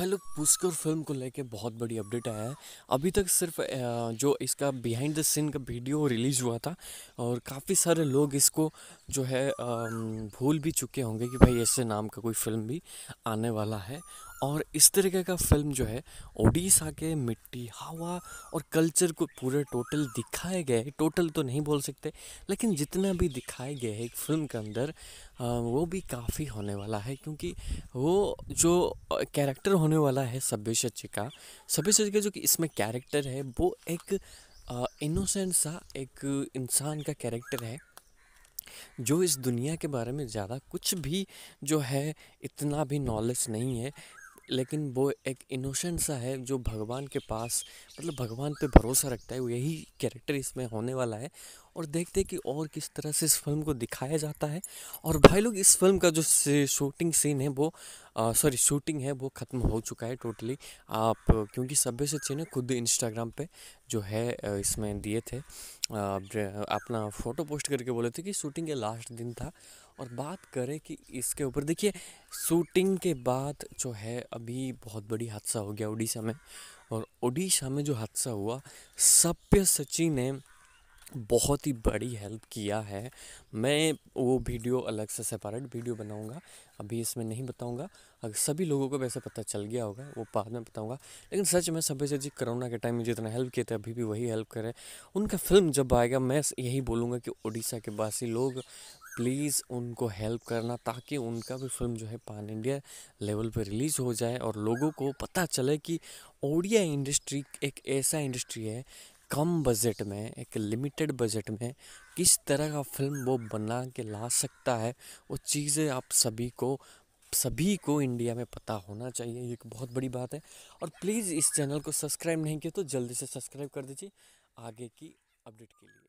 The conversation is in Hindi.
हेलो पुष्कर फिल्म को लेके बहुत बड़ी अपडेट आया है अभी तक सिर्फ जो इसका बिहाइंड द सीन का वीडियो रिलीज़ हुआ था और काफ़ी सारे लोग इसको जो है भूल भी चुके होंगे कि भाई ऐसे नाम का कोई फिल्म भी आने वाला है और इस तरीके का फिल्म जो है ओडिशा के मिट्टी हवा और कल्चर को पूरे टोटल दिखाए गए टोटल तो नहीं बोल सकते लेकिन जितना भी दिखाए गए है एक फिल्म के अंदर वो भी काफ़ी होने वाला है क्योंकि वो जो कैरेक्टर होने वाला है सभ्यशची का सभ्यशची का जो कि इसमें कैरेक्टर है वो एक इनोसेंट सा एक इंसान का कैरेक्टर है जो इस दुनिया के बारे में ज़्यादा कुछ भी जो है इतना भी नॉलेज नहीं है लेकिन वो एक इनोशन सा है जो भगवान के पास मतलब भगवान पे भरोसा रखता है वो यही कैरेक्टर इसमें होने वाला है और देखते हैं कि और किस तरह से इस फिल्म को दिखाया जाता है और भाई लोग इस फिल्म का जो शूटिंग सीन है वो सॉरी शूटिंग है वो ख़त्म हो चुका है टोटली आप क्योंकि सभ्य से ने खुद इंस्टाग्राम पे जो है इसमें दिए थे अपना फ़ोटो पोस्ट करके बोले थे कि शूटिंग के लास्ट दिन था और बात करें कि इसके ऊपर देखिए शूटिंग के बाद जो है अभी बहुत बड़ी हादसा हो गया उड़ीसा में और उड़ीसा में जो हादसा हुआ सभ्य सची ने बहुत ही बड़ी हेल्प किया है मैं वो वीडियो अलग से सेपरेट वीडियो बनाऊंगा अभी इसमें नहीं बताऊंगा अगर सभी लोगों को वैसे पता चल गया होगा वो बाद में बताऊंगा लेकिन सच में सभ्य जी कोरोना के टाइम में जितना हेल्प किए थे अभी भी वही हेल्प करें उनका फिल्म जब आएगा मैं यही बोलूँगा कि उड़ीसा के बासी लोग प्लीज़ उनको हेल्प करना ताकि उनका भी फिल्म जो है पान इंडिया लेवल पर रिलीज़ हो जाए और लोगों को पता चले कि ओडिया इंडस्ट्री एक ऐसा इंडस्ट्री है कम बजट में एक लिमिटेड बजट में किस तरह का फिल्म वो बना के ला सकता है वो चीज़ें आप सभी को सभी को इंडिया में पता होना चाहिए ये एक बहुत बड़ी बात है और प्लीज़ इस चैनल को सब्सक्राइब नहीं किया तो जल्दी से सब्सक्राइब कर दीजिए आगे की अपडेट के लिए